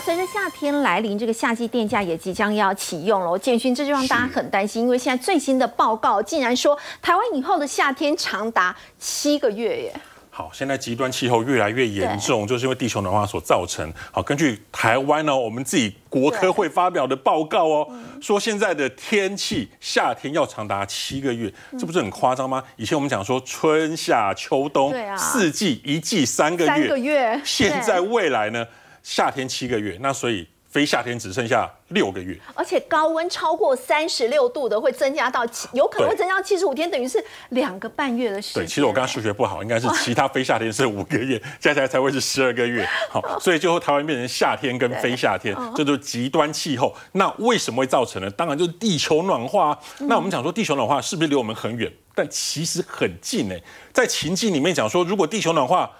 随着夏天来临，这个夏季电价也即将要启用了。建勋，这就让大家很担心，因为现在最新的报告竟然说，台湾以后的夏天长达七个月耶！好，现在极端气候越来越严重，就是因为地球暖化所造成。好，根据台湾呢，我们自己国科会发表的报告哦，说现在的天气夏天要长达七个月，这不是很夸张吗？以前我们讲说春夏秋冬四季一季三个月，三个月，现在未来呢？夏天七个月，那所以非夏天只剩下六个月，而且高温超过三十六度的会增加到，七，有可能会增加到七十五天，等于是两个半月的。时对，其实我刚刚数学不好，应该是其他非夏天是五个月，加起来才会是十二个月。好，所以最后台湾变成夏天跟非夏天，这就极端气候。那为什么会造成呢？当然就是地球暖化。那我们讲说地球暖化是不是离我们很远？但其实很近呢，在情境里面讲说，如果地球暖化。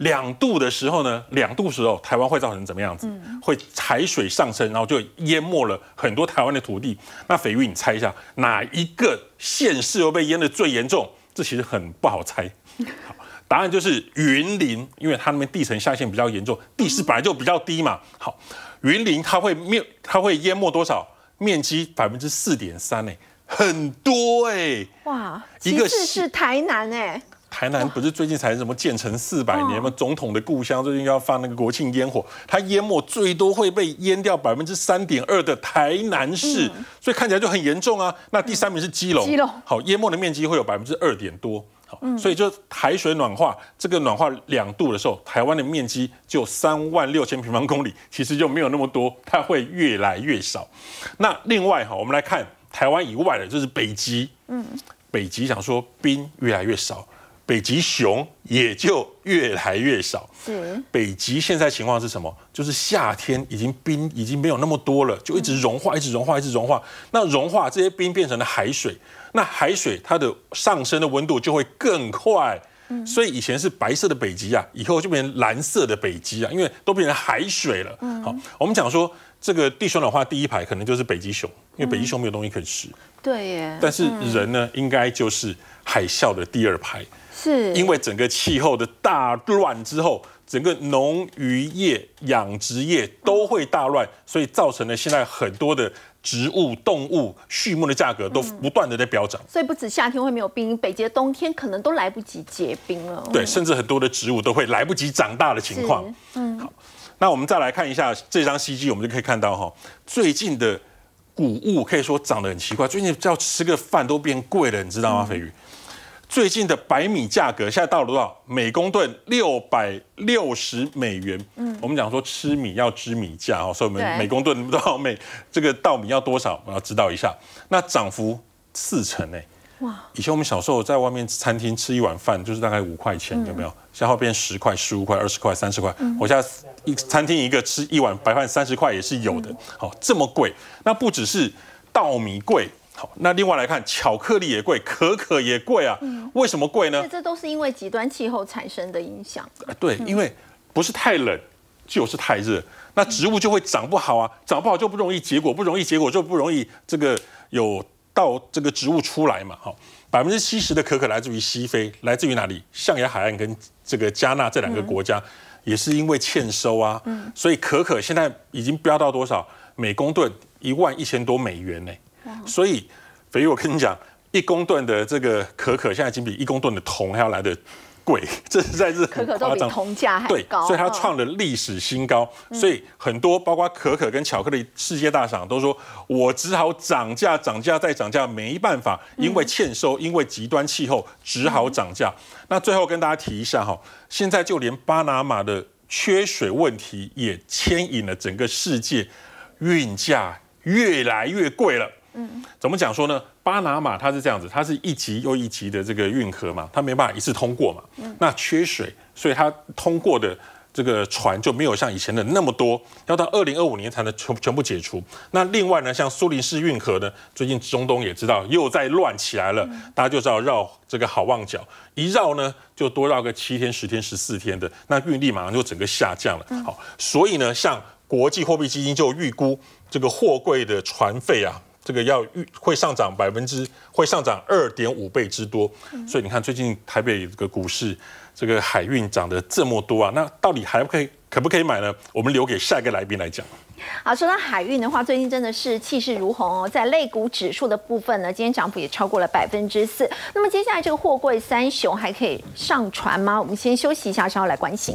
两度的时候呢，两度时候台湾会造成怎么样子？会海水上升，然后就淹没了很多台湾的土地。那肥玉，你猜一下哪一个县市又被淹的最严重？这其实很不好猜。答案就是云林，因为它那边地层下陷比较严重，地势本来就比较低嘛。好，云林它会面，它会淹没多少面积？百分之四点三呢，很多诶。哇，一个是台南诶。台南不是最近才什么建成四百年吗？总统的故乡最近要放那个国庆烟火，它淹没最多会被淹掉百分之三点二的台南市，所以看起来就很严重啊。那第三名是基隆，基隆好，淹没的面积会有百分之二点多。好，所以就海水暖化，这个暖化两度的时候，台湾的面积就三万六千平方公里，其实就没有那么多，它会越来越少。那另外哈，我们来看台湾以外的，就是北极，嗯，北极想说冰越来越少。北极熊也就越来越少。是。北极现在情况是什么？就是夏天已经冰已经没有那么多了，就一直融化，一直融化，一直融化。那融化这些冰变成了海水，那海水它的上升的温度就会更快。所以以前是白色的北极啊，以后就变成蓝色的北极啊，因为都变成海水了。嗯。好，我们讲说这个地球暖化第一排可能就是北极熊，因为北极熊没有东西可吃。对耶。但是人呢，应该就是海啸的第二排。是，因为整个气候的大乱之后，整个农渔业、养殖业都会大乱，所以造成了现在很多的植物、动物、畜牧的价格都不断的在飙涨。所以不止夏天会没有冰，北极的冬天可能都来不及结冰了。对，甚至很多的植物都会来不及长大的情况。嗯，好，那我们再来看一下这张 C G，我们就可以看到哈，最近的谷物可以说涨得很奇怪，最近要吃个饭都变贵了，你知道吗，飞鱼。最近的白米价格现在到了多少？美公吨六百六十美元。嗯，我们讲说吃米要知米价哦，所以我们美公吨不知道每这个稻米要多少，我要知道一下。那涨幅四成诶。哇！以前我们小时候在外面餐厅吃一碗饭就是大概五块钱，有没有？然在变十块、十五块、二十块、三十块。我现在一餐厅一个吃一碗白饭三十块也是有的。好，这么贵，那不只是稻米贵。那另外来看，巧克力也贵，可可也贵啊。为什么贵呢？这都是因为极端气候产生的影响对，因为不是太冷就是太热，那植物就会长不好啊，长不好就不容易结果，不容易结果就不容易这个有到这个植物出来嘛。好，百分之七十的可可来自于西非，来自于哪里？象牙海岸跟这个加纳这两个国家也是因为欠收啊。所以可可现在已经飙到多少？每公吨一万一千多美元呢。所以，肥鱼，我跟你讲，一公吨的这个可可现在已经比一公吨的铜还要来的贵，这是在日可可都比铜价还对，所以它创了历史新高。所以很多包括可可跟巧克力世界大赏都说，我只好涨价、涨价再涨价，没办法，因为欠收，因为极端气候，只好涨价。那最后跟大家提一下哈，现在就连巴拿马的缺水问题也牵引了整个世界运价越来越贵了。怎么讲说呢？巴拿马它是这样子，它是一级又一级的这个运河嘛，它没办法一次通过嘛。嗯。那缺水，所以它通过的这个船就没有像以前的那么多。要到二零二五年才能全全部解除。那另外呢，像苏黎世运河呢，最近中东也知道又在乱起来了，大家就知道绕这个好望角一绕呢，就多绕个七天、十天、十四天的，那运力马上就整个下降了。好，所以呢，像国际货币基金就预估这个货柜的船费啊。这个要预会上涨百分之会上涨二点五倍之多，所以你看最近台北这个股市这个海运涨得这么多啊，那到底还可以可不可以买呢？我们留给下一个来宾来讲。好，说到海运的话，最近真的是气势如虹哦，在类股指数的部分呢，今天涨幅也超过了百分之四。那么接下来这个货柜三雄还可以上船吗？我们先休息一下，稍后来关心。